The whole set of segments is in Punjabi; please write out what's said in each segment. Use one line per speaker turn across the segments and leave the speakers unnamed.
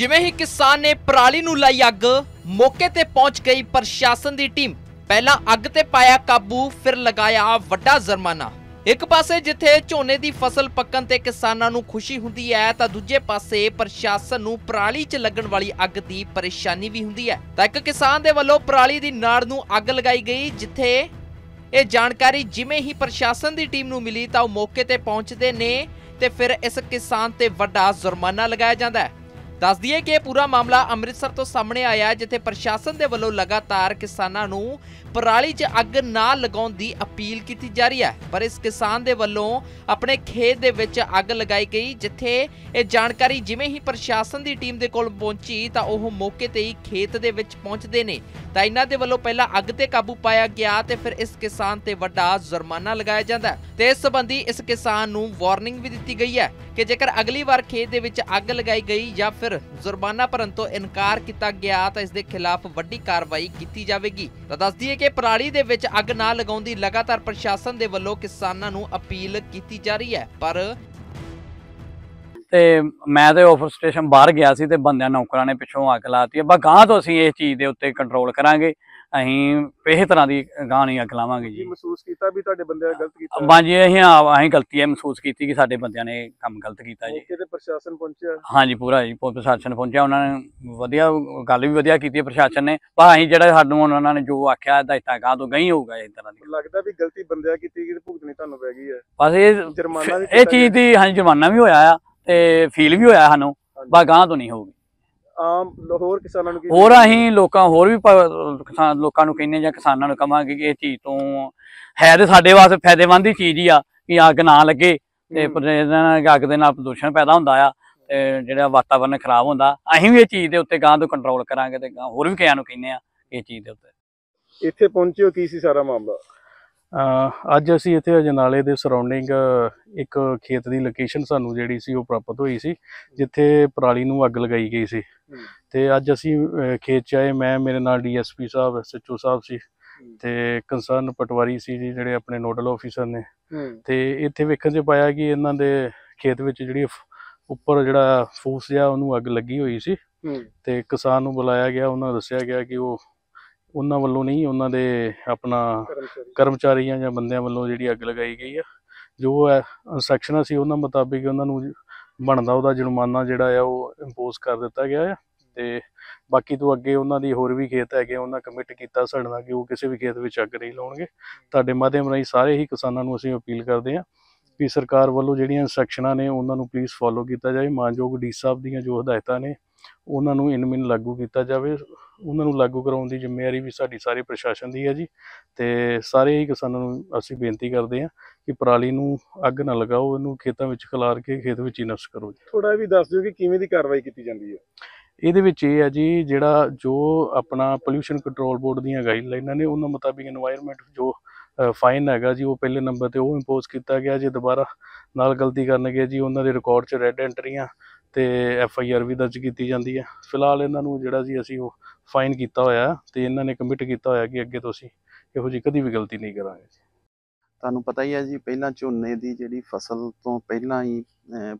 ਜਿਵੇਂ ਹੀ ਕਿਸਾਨ ਨੇ ਪਰਾਲੀ ਨੂੰ ਲਾਈ ਅੱਗ ਮੌਕੇ ਤੇ ਪਹੁੰਚ ਗਈ ਪ੍ਰਸ਼ਾਸਨ ਦੀ ਟੀਮ ਪਹਿਲਾਂ ਅੱਗ ਤੇ ਪਾਇਆ ਕਾਬੂ ਫਿਰ ਲਗਾਇਆ ਵੱਡਾ ਜ਼ੁਰਮਾਨਾ ਇੱਕ ਪਾਸੇ ਜਿੱਥੇ ਝੋਨੇ ਦੀ ਫਸਲ ਪੱਕਣ ਤੇ ਕਿਸਾਨਾਂ ਨੂੰ ਖੁਸ਼ੀ ਹੁੰਦੀ ਹੈ ਤਾਂ ਦੂਜੇ ਪਾਸੇ ਪ੍ਰਸ਼ਾਸਨ ਨੂੰ ਪਰਾਲੀ 'ਚ ਲੱਗਣ ਵਾਲੀ ਅੱਗ ਦੀ ਪਰੇਸ਼ਾਨੀ ਵੀ ਹੁੰਦੀ ਹੈ ਤਾਂ ਇੱਕ ਕਿਸਾਨ ਦੇ ਵੱਲੋਂ ਪਰਾਲੀ ਦੀ ਨਾੜ ਨੂੰ ਅੱਗ ਲਗਾਈ ਗਈ ਜਿੱਥੇ ਇਹ ਜਾਣਕਾਰੀ ਜਿਵੇਂ ਹੀ ਪ੍ਰਸ਼ਾਸਨ ਦੀ ਟੀਮ ਨੂੰ ਮਿਲੀ ਤਾਂ ਉਹ ਮੌਕੇ ਤੇ ਪਹੁੰਚਦੇ ਨੇ ਤੇ ਫਿਰ ਇਸ ਕਿਸਾਨ ਤੇ ਵੱਡਾ ਜੁਰਮਾਨਾ ਲਗਾਇਆ ਜਾਂਦਾ ਹੈ ਦੱਸ ਦਈਏ ਕਿ ਇਹ ਪੂਰਾ ਮਾਮਲਾ ਅੰਮ੍ਰਿਤਸਰ ਤੋਂ ਸਾਹਮਣੇ ਆਇਆ ਜਿੱਥੇ ਪ੍ਰਸ਼ਾਸਨ ਦੇ ਵੱਲੋਂ ਲਗਾਤਾਰ ਕਿਸਾਨਾਂ ਨੂੰ ਪਰਾਲੀ 'ਚ ਅੱਗ ਨਾ ਲਗਾਉਣ ਦੀ ਅਪੀਲ ਕੀਤੀ ਜਾ ਰਹੀ ਹੈ ਪਰ ਇਸ ਕਿਸਾਨ ਦੇ ਵੱਲੋਂ ਆਪਣੇ ਖੇਤ ਦੇ ਵਿੱਚ ਅੱਗ ਲਗਾਈ ਗਈ ਜਿੱਥੇ ਇਹ ਜਾਣਕਾਰੀ ਜਿਵੇਂ ਹੀ ਪ੍ਰਸ਼ਾਸਨ ਦੀ ਟੀਮ ਦੇ ਕੋਲ ਪਹੁੰਚੀ ਤਾਂ ਉਹ ਮੌਕੇ ਤੇ ਹੀ ਖੇਤ ਦੇ ਵਿੱਚ ਪਹੁੰਚਦੇ ਨੇ ਤਾਂ ਇਹਨਾਂ ਦੇ ਵੱਲੋਂ ਪਹਿਲਾਂ ਅੱਗ ਤੇ ਕਾਬੂ ਪਾਇਆ ਗਿਆ ਤੇ ਫਿਰ ਇਸ ਕਿਸਾਨ ਤੇ ਵੱਡਾ ਜੁਰਮਾਨਾ ਲਗਾਇਆ ਜਾਂਦਾ ਤੇ ਇਸ ਸੰਬੰਧੀ ਇਸ ਕਿਸਾਨ ਨੂੰ ਵਾਰਨਿੰਗ ਵੀ ਦਿੱਤੀ ਗਈ ਹੈ ਕਿ ਜੇਕਰ ਅਗਲੀ ਵਾਰ ਖੇਤ ਦੇ ਵਿੱਚ ਅੱਗ ਲਗਾਈ ਗਈ ਜਾਂ ਫਿਰ ਅਗਰ ਜ਼ੁਰਮਾਨਾ ਭਰਨ ਤੋਂ ਇਨਕਾਰ ਕੀਤਾ ਗਿਆ ਤਾਂ ਇਸ ਦੇ ਖਿਲਾਫ ਵੱਡੀ ਕਾਰਵਾਈ ਕੀਤੀ ਜਾਵੇਗੀ ਤਾਂ ਦੱਸ ਦਈਏ ਕਿ ਪਰਾਲੀ ਦੇ ਵਿੱਚ ਅੱਗ ਨਾ ਲਗਾਉਣ ਦੀ ਲਗਾਤਾਰ ਪ੍ਰਸ਼ਾਸਨ ਦੇ ਵੱਲੋਂ ਕਿਸਾਨਾਂ ਨੂੰ ਅਪੀਲ ਕੀਤੀ ਜਾ ਰਹੀ ਹੈ ਪਰ
ਤੇ ਮੈਂ ਤੇ ਆਫਰ ਸਟੇਸ਼ਨ ਬਾਹਰ ਗਿਆ ਸੀ ਤੇ ਬੰਦਿਆਂ ਨੌਕਰਾਂ ਨੇ ਪਿੱਛੋਂ ਅੱਗ ਲਾਤੀ ਆਪਾਂ ਗਾਂ ਤੋਂ ਅਸੀਂ ਇਸ ਚੀਜ਼ ਦੇ ਉੱਤੇ ਕੰਟਰੋਲ ਕਰਾਂਗੇ ਅਸੀਂ ਇਹ ਤਰ੍ਹਾਂ ਦੀ ਗਾਣੀ ਅੱਗ ਲਾਵਾਂਗੇ ਜੀ
ਮਹਿਸੂਸ ਕੀਤਾ ਵੀ ਤੁਹਾਡੇ ਬੰਦਿਆਂ ਨੇ ਗਲਤ ਕੀਤਾ ਹਾਂਜੀ
ਅਸੀਂ ਆ ਅਸੀਂ ਗਲਤੀ ਹੈ ਮਹਿਸੂਸ ਕੀਤੀ ਕਿ ਸਾਡੇ ਬੰਦਿਆਂ ਨੇ ਕੰਮ ਗਲਤ ਕੀਤਾ ਜੀ ਕਿਤੇ ਪ੍ਰਸ਼ਾਸਨ ਪਹੁੰਚਿਆ ਹਾਂਜੀ ਪੂਰਾ ਜੀ ਪ੍ਰਸ਼ਾਸਨ ਪਹੁੰਚਿਆ ਉਹਨਾਂ ਨੇ ਵਧੀਆ ਗੱਲ ਵੀ ਵਧੀਆ ਕੀਤੀ ਪ੍ਰਸ਼ਾਸਨ ਨੇ ਪਰ ਅਸੀਂ ਜਿਹੜਾ ਸਾਨੂੰ ਉਹਨਾਂ ਨੇ ਜੋ ਆਖਿਆ ਹਦਾਇਤਾਂ ਗਾ ਤੋਂ ਗਈ ਹੋਊਗਾ
ਇਸ ਤਰ੍ਹਾਂ ਦੀ ਲੱਗਦਾ ਵੀ ਗਲਤੀ ਬੰਦਿਆਂ ਕੀਤੀ ਕਿ ਭੁਗਤਣੀ ਤੁਹਾਨੂੰ ਪੈ ਗਈ ਹੈ ਬਸ ਇਹ ਜੁਰਮਾਨਾ ਵੀ ਇਹ ਚੀਜ਼ ਦੀ
ਹਾਂਜੀ ਜੁਰਮਾਨਾ ਵੀ ਹੋਇਆ ਆ ਤੇ ਫੀਲ ਵੀ ਹੋਇਆ ਸਾਨੂੰ ਬਾ ਗਾਂ ਤੋਂ ਨਹੀਂ ਹੋਊਗੀ
ਆਮ ਲਾਹੌਰ ਕਿਸਾਨਾਂ ਨੂੰ ਹੋਰ ਅਸੀਂ
ਲੋਕਾਂ ਹੋਰ ਵੀ ਕਿਸਾਨ ਲੋਕਾਂ ਨੂੰ ਕਹਿੰਨੇ ਜਾਂ ਕਿਸਾਨਾਂ ਨੂੰ ਕਹਾਂਗੇ ਕਿ ਇਹ ਚੀਜ਼ ਤੋਂ ਹੈ ਤੇ ਸਾਡੇ ਵਾਸਤੇ ਫਾਇਦੇਮੰਦ ਹੀ ਚੀਜ਼ ਹੀ ਆ ਕਿ ਅੱਗ ਨਾ ਲੱਗੇ ਤੇ ਪ੍ਰਦੇਸ਼ਾਂ ਅੱਗ ਦੇ ਨਾਲ ਪ੍ਰਦੂਸ਼ਣ ਪੈਦਾ ਹੁੰਦਾ ਆ ਤੇ ਜਿਹੜਾ ਵਾਤਾਵਰਨ ਖਰਾਬ ਹੁੰਦਾ ਅਸੀਂ ਵੀ ਇਹ ਚੀਜ਼ ਦੇ ਉੱਤੇ ਗਾਂ ਤੋਂ ਕੰਟਰੋਲ ਕਰਾਂਗੇ ਤੇ ਹੋਰ ਵੀ ਕਿਆਂ ਨੂੰ ਕਹਿੰਨੇ ਆ ਇਹ ਚੀਜ਼ ਦੇ ਉੱਤੇ
ਇੱਥੇ ਪਹੁੰਚਿਓ ਕੀ ਸੀ ਸਾਰਾ ਮਾਮਲਾ ਅੱਜ ਅਸੀਂ ਇੱਥੇ ਅਜਨਾਲੇ ਦੇ ਸਰਾਉਂਡਿੰਗ ਇੱਕ ਖੇਤ ਦੀ ਲੋਕੇਸ਼ਨ ਸਾਨੂੰ ਜਿਹੜੀ ਸੀ ਉਹ ਪ੍ਰਾਪਤ ਹੋਈ ਸੀ ਜਿੱਥੇ ਪਰਾਲੀ ਨੂੰ ਅੱਗ ਲਗਾਈ ਗਈ ਸੀ ਤੇ ਅੱਜ ਅਸੀਂ ਖੇਤ 'ਚ ਆਏ ਮੈਂ ਮੇਰੇ ਨਾਲ ਡੀਐਸਪੀ ਸਾਹਿਬ ਐਸਐਚਓ ਸਾਹਿਬ ਸੀ ਤੇ ਕੰਸਰਨ ਪਟਵਾਰੀ ਸੀ ਜਿਹੜੇ ਆਪਣੇ ਨੋਡਲ ਆਫੀਸਰ ਨੇ ਤੇ ਇੱਥੇ ਵੇਖਣ 'ਚ ਪਾਇਆ ਕਿ ਇਹਨਾਂ ਦੇ ਖੇਤ ਵਿੱਚ ਜਿਹੜੀ ਉੱਪਰ ਜਿਹੜਾ ਫੂਸ ਜਿਹਾ ਉਹਨੂੰ ਅੱਗ ਲੱਗੀ ਹੋਈ ਸੀ ਤੇ ਕਿਸਾਨ ਨੂੰ ਬੁਲਾਇਆ ਗਿਆ ਉਹਨਾਂ ਦੱਸਿਆ ਗਿਆ ਕਿ ਉਹ ਉਹਨਾਂ ਵੱਲੋਂ ਨਹੀਂ ਉਹਨਾਂ ਦੇ ਆਪਣਾ ਕਰਮਚਾਰੀਆਂ ਜਾਂ ਬੰਦਿਆਂ ਵੱਲੋਂ ਜਿਹੜੀ ਅੱਗ ਲਗਾਈ ਗਈ ਆ ਜੋ ਇਨਸਟਰਕਸ਼ਨਾਂ ਸੀ ਉਹਨਾਂ ਮੁਤਾਬਿਕ ਉਹਨਾਂ ਨੂੰ ਬਣਦਾ ਉਹਦਾ ਜੁਰਮਾਨਾ ਜਿਹੜਾ ਆ ਉਹ ਇੰਪੋਜ਼ ਕਰ ਦਿੱਤਾ ਗਿਆ ਆ ਤੇ ਬਾਕੀ ਤੋਂ ਅੱਗੇ ਉਹਨਾਂ ਦੀ ਹੋਰ ਵੀ ਖੇਤ ਹੈਗੇ ਉਹਨਾਂ ਕਮਿਟ ਕੀਤਾ ਸੜਨਾ ਕਿ ਉਹ ਕਿਸੇ ਵੀ ਖੇਤ ਵਿੱਚ ਅੱਗ ਨਹੀਂ ਲਾਉਣਗੇ ਤੁਹਾਡੇ ਮਾਧਿਅਮ ਰਾਹੀਂ ਸਾਰੇ ਹੀ ਕਿਸਾਨਾਂ ਨੂੰ ਅਸੀਂ ਅਪੀਲ ਕਰਦੇ ਆ ਕਿ ਸਰਕਾਰ ਵੱਲੋਂ ਜਿਹੜੀਆਂ ਇਨਸਟਰਕਸ਼ਨਾਂ ਨੇ ਉਹਨਾਂ ਨੂੰ ਪਲੀਜ਼ ਫੋਲੋ ਕੀਤਾ ਜਾਏ ਮਾਨਯੋਗ ਡੀ ਸਾਹਿਬ ਦੀਆਂ ਜੋ ਹਦਾਇਤਾਂ ਨੇ ਉਹਨਾਂ ਨੂੰ ਇਨਮਿਨ ਲਾਗੂ ਕੀਤਾ ਜਾਵੇ ਉਹਨਾਂ ਨੂੰ ਲਾਗੂ ਕਰਾਉਣ ਦੀ ਜ਼ਿੰਮੇਵਾਰੀ ਵੀ ਸਾਡੀ ਸਾਰੇ ਪ੍ਰਸ਼ਾਸਨ ਦੀ ਹੈ ਜੀ ਤੇ ਸਾਰੇ ਹੀ ਕਿਸਾਨਾਂ ਨੂੰ ਅਸੀਂ ਬੇਨਤੀ ਕਰਦੇ ਹਾਂ ਕਿ ਪਰਾਲੀ ਨੂੰ ਅੱਗ ਨਾ ਲਗਾਓ ਇਹਨੂੰ ਖੇਤਾਂ ਵਿੱਚ ਖਿਲਾਰ ਕੇ ਖੇਤ ਵਿੱਚ ਹੀ ਨਸ਼ਟ ਕਰੋ ਜੀ ਥੋੜਾ ਵੀ ਦੱਸ ਦਿਓ ਕਿ ਕਿਵੇਂ ਦੀ ਕਾਰਵਾਈ ਕੀਤੀ ਜਾਂਦੀ ਹੈ ਇਹਦੇ ਵਿੱਚ ਇਹ ਹੈ ਜੀ ਜਿਹੜਾ ਜੋ ਆਪਣਾ ਪੋਲੂਸ਼ਨ ਕੰਟਰੋਲ ਬੋਰਡ ਦੀਆਂ ਗਾਈਡਲਾਈਨਾਂ ਨੇ ਉਹਨਾਂ ਮੁਤਾਬਿਕ এনवायरमेंट ਜੋ ਫਾਈਨ ਹੈਗਾ ਜੀ ਉਹ ਪਹਿਲੇ ਨੰਬਰ ਤੇ ਉਹ ਇੰਪੋਜ਼ ਕੀਤਾ ਗਿਆ ਜੇ ਦੁਬਾਰਾ ਨਾਲ ਗਲਤੀ ਕਰਨਗੇ ਜੀ ਉਹਨਾਂ ਦੇ ਰਿਕਾਰਡ 'ਚ ਰੈੱਡ ਐਂਟਰੀਆਂ ਤੇ ਐਫ ਆਈ ਆਰ ਵੀ ਦਰਜ ਕੀਤੀ ਜਾਂਦੀ ਹੈ ਫਿਲਹਾਲ ਇਹਨਾਂ ਨੂੰ ਜਿਹੜਾ ਜੀ ਅਸੀਂ ਉਹ ਫਾਈਨ ਕੀਤਾ ਹੋਇਆ ਤੇ ਇਹਨਾਂ ਨੇ ਕਮਿਟ ਕੀਤਾ ਹੋਇਆ ਕਿ ਅੱਗੇ ਤੋਂ ਅਸੀਂ ਇਹੋ ਜੀ ਕਦੀ ਵੀ ਗਲਤੀ ਨਹੀਂ ਕਰਾਂਗੇ
ਤੁਹਾਨੂੰ ਪਤਾ ਹੀ ਹੈ ਜੀ ਪਹਿਲਾਂ ਝੋਨੇ ਦੀ ਜਿਹੜੀ ਫਸਲ ਤੋਂ ਪਹਿਲਾਂ ਹੀ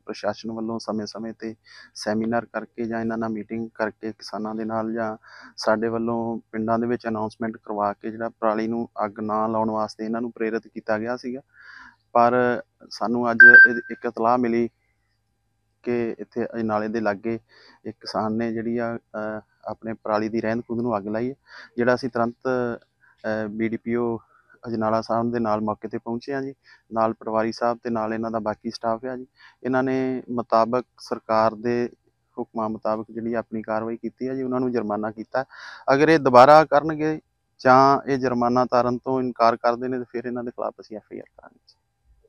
ਪ੍ਰਸ਼ਾਸਨ ਵੱਲੋਂ ਸਮੇਂ-ਸਮੇਂ ਤੇ ਸੈਮੀਨਾਰ ਕਰਕੇ ਜਾਂ ਇਹਨਾਂ ਨਾਲ ਮੀਟਿੰਗ ਕਰਕੇ ਕਿਸਾਨਾਂ ਦੇ ਨਾਲ ਜਾਂ ਸਾਡੇ ਵੱਲੋਂ ਪਿੰਡਾਂ ਦੇ ਵਿੱਚ ਅਨਾਉਂਸਮੈਂਟ ਕਰਵਾ ਕੇ ਜਿਹੜਾ ਪਰਾਲੀ ਨੂੰ ਅੱਗ ਨਾ ਲਾਉਣ ਵਾਸਤੇ ਇਹਨਾਂ ਨੂੰ ਪ੍ਰੇਰਿਤ ਕੀਤਾ ਗਿਆ ਸੀਗਾ ਪਰ ਸਾਨੂੰ ਅੱਜ ਇੱਕ ਇਤਲਾਹ ਮਿਲੀ ਕਿ ਇੱਥੇ ਨਾਲੇ ਦੇ ਲਾਗੇ ਇੱਕ ਕਿਸਾਨ ਨੇ ਜਿਹੜੀ ਆ ਆਪਣੇ ਪਰਾਲੀ ਦੀ ਰਹਿੰਦ ਖੂੰਦ ਨੂੰ ਅੱਗ ਲਾਈ ਜਿਹੜਾ ਅਸੀਂ ਤੁਰੰਤ ਬੀਡੀਪੀਓ ਅਜਨਾਲਾ ਸਾਹਿਬ ਦੇ ਨਾਲ ਮੌਕੇ ਤੇ ਪਹੁੰਚੇ ਆ ਜੀ ਨਾਲ ਪਰਿਵਾਰੀ ਸਾਹਿਬ ਤੇ ਨਾਲ ਇਹਨਾਂ ਦਾ ਬਾਕੀ ਸਟਾਫ ਆ ਜੀ ਇਹਨਾਂ ਨੇ ਮੁਤਾਬਕ ਸਰਕਾਰ ਦੇ ਹੁਕਮਾਂ ਮੁਤਾਬਕ ਜਿਹੜੀ ਆਪਣੀ ਕਾਰਵਾਈ ਕੀਤੀ ਹੈ ਜੀ ਉਹਨਾਂ ਨੂੰ ਜੁਰਮਾਨਾ ਕੀਤਾ ਅਗਰ ਇਹ ਦੁਬਾਰਾ ਕਰਨਗੇ ਜਾਂ ਇਹ ਜੁਰਮਾਨਾ ਤਾਰਨ ਤੋਂ ਇਨਕਾਰ ਕਰਦੇ ਨੇ ਤਾਂ ਫਿਰ ਇਹਨਾਂ ਦੇ ਖਿਲਾਫ ਅਸੀਂ ਐਫਆਈਆਰ ਕਰਾਂਗੇ